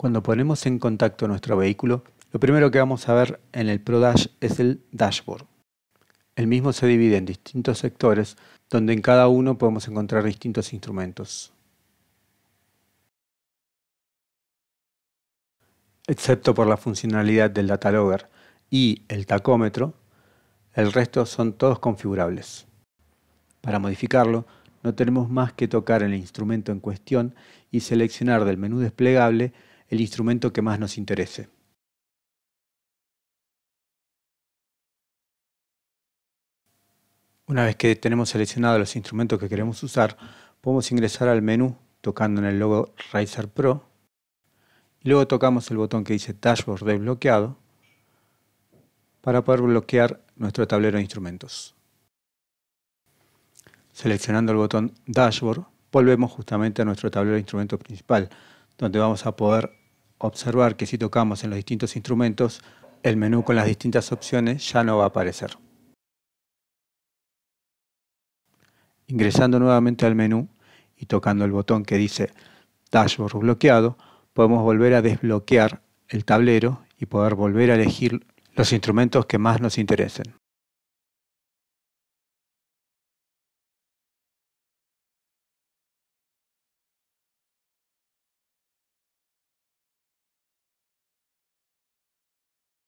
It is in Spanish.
Cuando ponemos en contacto nuestro vehículo, lo primero que vamos a ver en el ProDash es el dashboard. El mismo se divide en distintos sectores, donde en cada uno podemos encontrar distintos instrumentos. Excepto por la funcionalidad del data logger y el tacómetro, el resto son todos configurables. Para modificarlo, no tenemos más que tocar el instrumento en cuestión y seleccionar del menú desplegable el instrumento que más nos interese. Una vez que tenemos seleccionados los instrumentos que queremos usar, podemos ingresar al menú tocando en el logo Razer Pro luego tocamos el botón que dice Dashboard desbloqueado para poder bloquear nuestro tablero de instrumentos. Seleccionando el botón Dashboard, volvemos justamente a nuestro tablero de instrumentos principal, donde vamos a poder observar que si tocamos en los distintos instrumentos, el menú con las distintas opciones ya no va a aparecer. Ingresando nuevamente al menú y tocando el botón que dice Dashboard bloqueado, podemos volver a desbloquear el tablero y poder volver a elegir los instrumentos que más nos interesen.